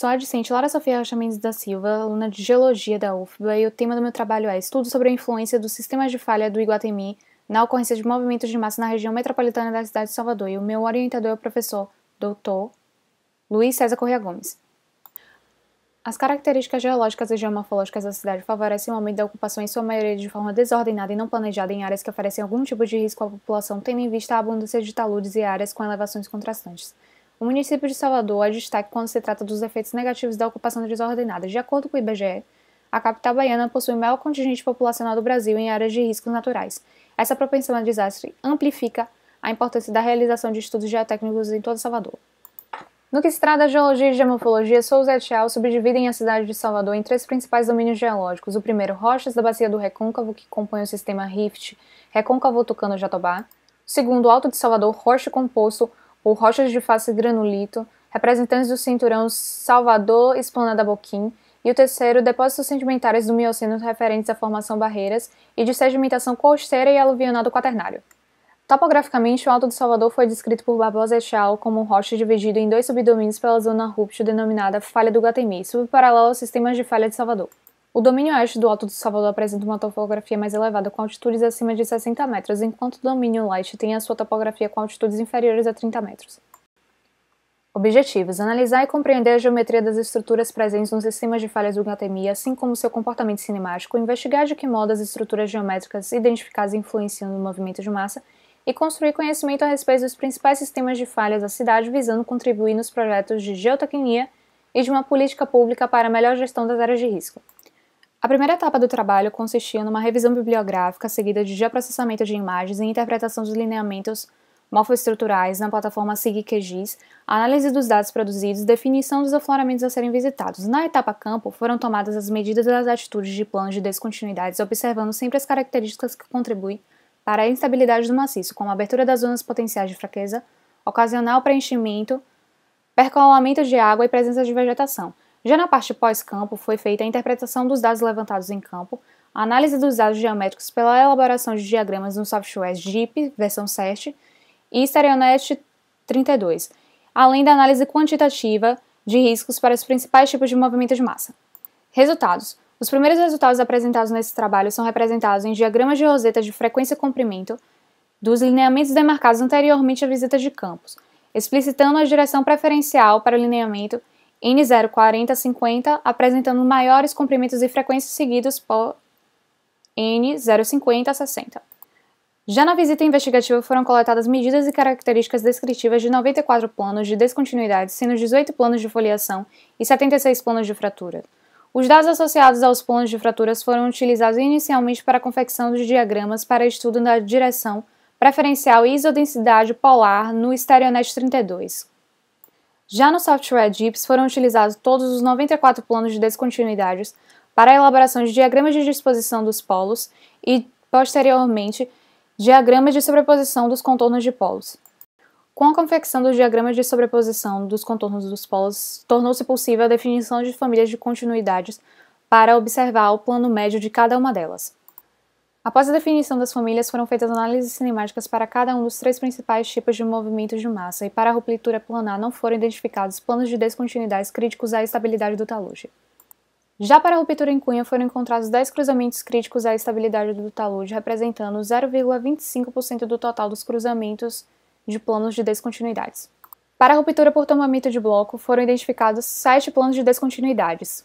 Sou adjacente Lara Sofia Rocha Mendes da Silva, aluna de Geologia da UFBA, e o tema do meu trabalho é Estudo sobre a influência dos sistemas de falha do Iguatemi na ocorrência de movimentos de massa na região metropolitana da cidade de Salvador, e o meu orientador é o professor Dr. Luiz César Correa Gomes. As características geológicas e geomorfológicas da cidade favorecem o aumento da ocupação em sua maioria de forma desordenada e não planejada em áreas que oferecem algum tipo de risco à população, tendo em vista a abundância de taludes e áreas com elevações contrastantes. O município de Salvador é destaque quando se trata dos efeitos negativos da ocupação desordenada. De acordo com o IBGE, a capital baiana possui o maior contingente populacional do Brasil em áreas de riscos naturais. Essa propensão a desastre amplifica a importância da realização de estudos geotécnicos em todo Salvador. No que se trata da geologia e geomorfologia, Souza et al. subdividem a cidade de Salvador em três principais domínios geológicos. O primeiro, rochas da bacia do Recôncavo, que compõe o sistema Rift, Recôncavo Tucano-Jatobá. O segundo, Alto de Salvador, rocha composto ou rochas de face granulito, representantes do cinturão Salvador Esplanada Boquim, e o terceiro, depósitos sedimentares do Mioceno referentes à formação barreiras e de sedimentação costeira e aluvional do Quaternário. Topograficamente, o Alto do Salvador foi descrito por Barbosa Echal como um rocha dividido em dois subdomínios pela zona rúptil denominada Falha do Guatemi, subparalelo aos sistemas de falha de Salvador. O domínio oeste do Alto do Salvador apresenta uma topografia mais elevada, com altitudes acima de 60 metros, enquanto o domínio leste tem a sua topografia com altitudes inferiores a 30 metros. Objetivos: analisar e compreender a geometria das estruturas presentes nos sistemas de falhas do HTMI, assim como seu comportamento cinemático, investigar de que modo as estruturas geométricas identificadas influenciam no movimento de massa e construir conhecimento a respeito dos principais sistemas de falhas da cidade, visando contribuir nos projetos de geotecnia e de uma política pública para a melhor gestão das áreas de risco. A primeira etapa do trabalho consistia numa revisão bibliográfica seguida de geoprocessamento de imagens e interpretação dos lineamentos morfoestruturais na plataforma SIG-QGIS, análise dos dados produzidos, definição dos afloramentos a serem visitados. Na etapa campo, foram tomadas as medidas das atitudes de planos de descontinuidades, observando sempre as características que contribuem para a instabilidade do maciço, como abertura das zonas potenciais de fraqueza, ocasional preenchimento, percolamento de água e presença de vegetação. Já na parte pós-campo, foi feita a interpretação dos dados levantados em campo, a análise dos dados geométricos pela elaboração de diagramas no software JIP versão 7 e Stereonet 32, além da análise quantitativa de riscos para os principais tipos de movimento de massa. Resultados: Os primeiros resultados apresentados nesse trabalho são representados em diagramas de roseta de frequência e comprimento dos lineamentos demarcados anteriormente à visita de campos, explicitando a direção preferencial para o lineamento N0 40 50 apresentando maiores comprimentos e frequências seguidos por N0 50 60. Já na visita investigativa foram coletadas medidas e características descritivas de 94 planos de descontinuidade, sendo 18 planos de foliação e 76 planos de fratura. Os dados associados aos planos de fraturas foram utilizados inicialmente para a confecção de diagramas para estudo da direção preferencial e isodensidade polar no Stereonet 32, já no software DIPS foram utilizados todos os 94 planos de descontinuidades para a elaboração de diagramas de disposição dos polos e, posteriormente, diagramas de sobreposição dos contornos de polos. Com a confecção dos diagramas de sobreposição dos contornos dos polos, tornou-se possível a definição de famílias de continuidades para observar o plano médio de cada uma delas. Após a definição das famílias, foram feitas análises cinemáticas para cada um dos três principais tipos de movimentos de massa, e para a ruptura planar não foram identificados planos de descontinuidades críticos à estabilidade do talude. Já para a ruptura em cunha, foram encontrados 10 cruzamentos críticos à estabilidade do talude, representando 0,25% do total dos cruzamentos de planos de descontinuidades. Para a ruptura por tombamento de bloco, foram identificados 7 planos de descontinuidades,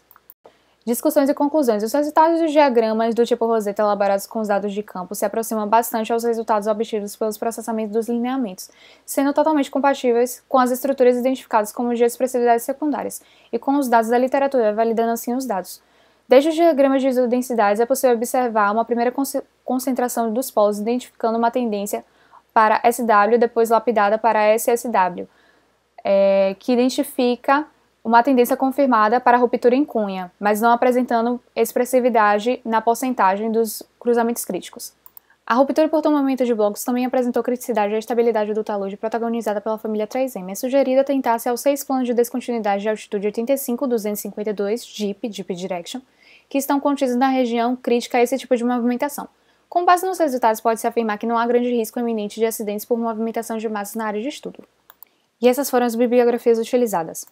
Discussões e conclusões. Os resultados dos diagramas do tipo Rosetta elaborados com os dados de campo se aproximam bastante aos resultados obtidos pelos processamentos dos lineamentos, sendo totalmente compatíveis com as estruturas identificadas como de expressividades secundárias e com os dados da literatura, validando assim os dados. Desde os diagramas de isodensidades é possível observar uma primeira concentração dos polos, identificando uma tendência para SW, depois lapidada para SSW, é, que identifica uma tendência confirmada para a ruptura em cunha, mas não apresentando expressividade na porcentagem dos cruzamentos críticos. A ruptura por tombamento de blocos também apresentou criticidade à estabilidade do talude protagonizada pela família 3M. É sugerida tentar-se aos seis planos de descontinuidade de altitude 85, 252, JEEP, JEEP Direction, que estão contidos na região crítica a esse tipo de movimentação. Com base nos resultados, pode-se afirmar que não há grande risco iminente de acidentes por movimentação de massas na área de estudo. E essas foram as bibliografias utilizadas.